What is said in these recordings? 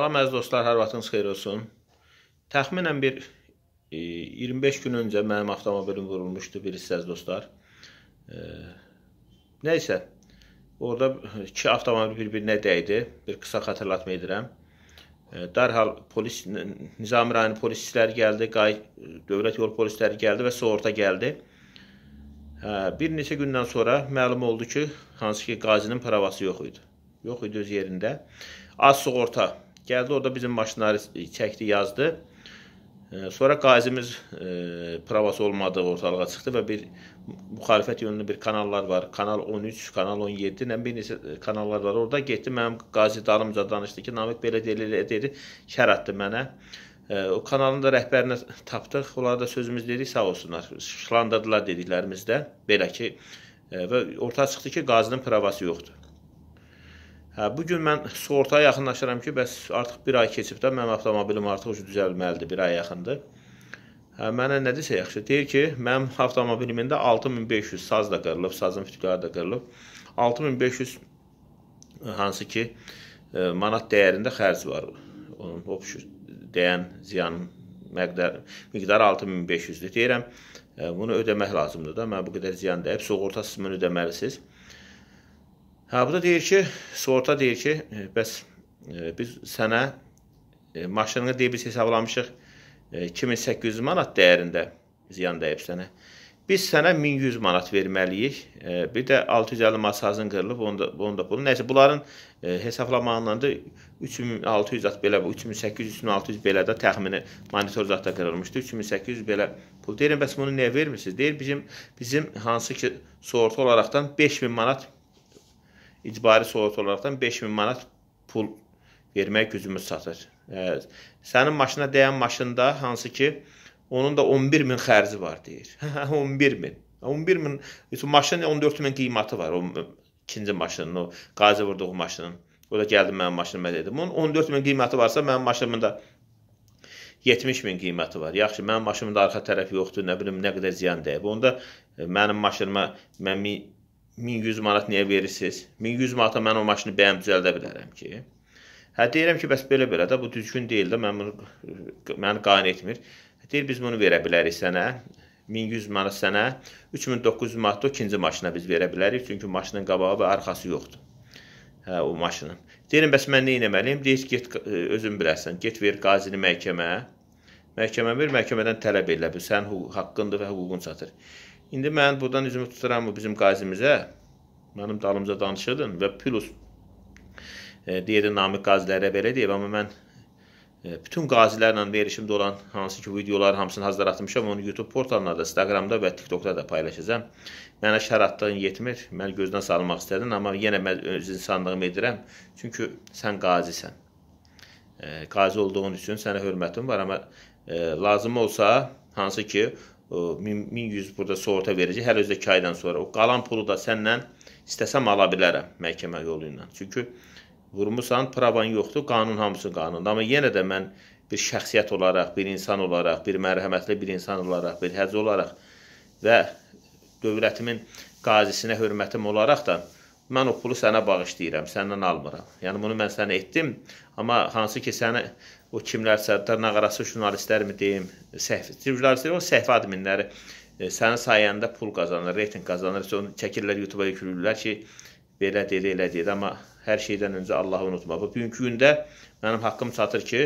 Salam əziz dostlar, hər vaxtınız xeyir olsun. Təxminən bir e, 25 gün öncə mənim avtomobilim vurulmuşdu, bilirsiniz dostlar. E, nəysə, orada iki avtomobil bir-birinə dəydi. Bir qısa xatırlatma edirəm. E, dərhal polis Nizami rayonu polisçiləri gəldi, qay, dövlət yol polisləri gəldi və sığorta gəldi. Hə, bir neçə gündən sonra məlum oldu ki, hansı ki qazinin pravası yox idi. Yox idi öz yerində. Az sığorta Gəldi orada bizim maşınları çəkdi, yazdı. Sonra qazimiz e, pravası olmadığı ortalığa çıxdı və bir müxalifət yönlü bir kanallar var. Kanal 13, Kanal 17 ilə bir neçə e, kanallar var. Orada getdi, mənim qazi dalımca danışdı ki, Namiq belə deyilir, dedi, şəratdı mənə. O kanalın da rəhbərinə tapdıq. Onlara da sözümüz dedik, sağ olsunlar. Şıxlandırdılar dediklərimizdə belə ki e, və ortaya çıxdı ki, qazinin pravası yoxdur. Hə, bu gün mən sığortaya yaxınlaşıram ki, bəs artıq 1 ay keçib də mənim avtomobilim artıq düzəlməlidir, 1 ay yaxındır. Hə, mənə nə desə yaxşı. Deyir ki, mənim avtomobilimdə 6500 saz da qırılıb, sazın fütüqarı da qırılıb. 6500 e, hansı ki, e, manat dəyərində xərc var. Onun o dəyən ziyanın məqdar miqdarı 6500-dür. Deyirəm, e, bunu ödəmək lazımdır da. Mən bu qədər ziyan dəyib, sığortasız mən ödəməlisiniz. Hə, bu da deyir ki, sığorta deyir ki, e, bəs e, biz sənə e, maşınını deyib biz hesablamışıq 2800 manat dəyərində ziyan dəyib sənə. Biz sənə 1100 manat verməliyik. Bir də 650 masajın qırılıb, onda onda pul. Nəsə bunların hesablamağından da 3600 at belə 3800, 3600 belə də təxmini monitor zətdə qırılmışdı. 3800 belə pul. Deyirəm, bəs bunu niyə vermirsiniz? Deyir, bizim bizim hansı ki, sığorta olaraqdan 5000 manat icbari sığorta olaraqdan 5000 manat pul vermək gücümüz çatır. Hə, sənin maşına dəyən maşında hansı ki, onun da 11000 xərci var deyir. 11000. 11000 üçün maşının 14000 qiyməti var. O ikinci maşının, o qazı vurduğu maşının. O da gəldi mənim maşınıma dedi. Bunun 14000 qiyməti varsa, mənim maşınımın da 70 min qiyməti var. Yaxşı, mənim maşımın da arxa tərəfi yoxdur, nə bilim nə qədər ziyan dəyib. Onda e, mənim maşınıma mən 1100 manat niyə verirsiniz? 1100 manata mən o maşını bəyəm düzəldə bilərəm ki. Hə deyirəm ki, bəs belə-belə də bu düzgün deyil də, mən bunu məni qane etmir. Deyir biz bunu verə bilərik sənə. 1100 manat sənə, 3900 manat da ikinci maşına biz verə bilərik, çünki maşının qabağı və arxası yoxdur. Hə o maşının. Deyirəm bəs mən nə etməliyəm? Deyir get e, özün bilərsən. Get ver qazini məhkəməyə. Məhkəmə ver, məhkəmədən tələb elə bil. Sənin hüquq, haqqındır və hüququn çatır. İndi mən buradan üzümü tuturam bu bizim qazimizə. Mənim dalımca danışırdın və plus e, deyir dinamik qazilərə belə deyir, amma mən e, bütün qazilərlə verişimdə olan hansı ki videolar hamısını hazır atmışam, onu YouTube portalına da, Instagramda və TikTokda da paylaşacağam. Mənə şəraitlərin yetmir. Mən gözdən salmaq istədin, amma yenə mən öz insanlığımı edirəm. Çünki sən qazisən. E, qazi olduğun üçün sənə hörmətim var, amma e, lazım olsa hansı ki 1100 burada sığorta verici hər özü 2 aydan sonra. O qalan pulu da səndən istəsəm ala bilərəm məhkəmə yolu ilə. Çünki vurmusan, pravan yoxdur, qanun hamısı qanunda. Amma yenə də mən bir şəxsiyyət olaraq, bir insan olaraq, bir mərhəmətli bir insan olaraq, bir həzz olaraq və dövlətimin qazisinə hörmətim olaraq da mən o pulu sənə bağışlayıram, səndən almıram. Yəni bunu mən sənə etdim, amma hansı ki səni o kimlərsə dırnaqarası jurnalistlərmi deyim, səhv jurnalistlər o səhv adminləri e, sənin sayəndə pul qazanır, reyting qazanır, sonra çəkirlər YouTube-a yükləyirlər ki, belə dedi, elə dedi, amma hər şeydən öncə Allahı unutma. Bu bugünkü gündə mənim haqqım çatır ki,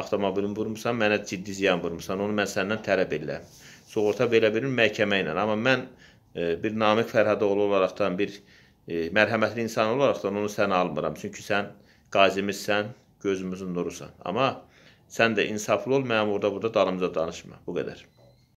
avtomobilimi vurmusan, mənə ciddi ziyan vurmusan, onu mən səndən tələb edirəm. Sığorta belə bilir məhkəmə ilə, amma mən e, bir Namiq Fərhadoğlu olaraqdan bir e, mərhəmətli insan olaraqdan onu sənə almıram. Çünki sən qazimizsən, gözümüzün nurusan. Amma Sən də insaflı ol, mənim orada burada dalımca danışma. Bu qədər.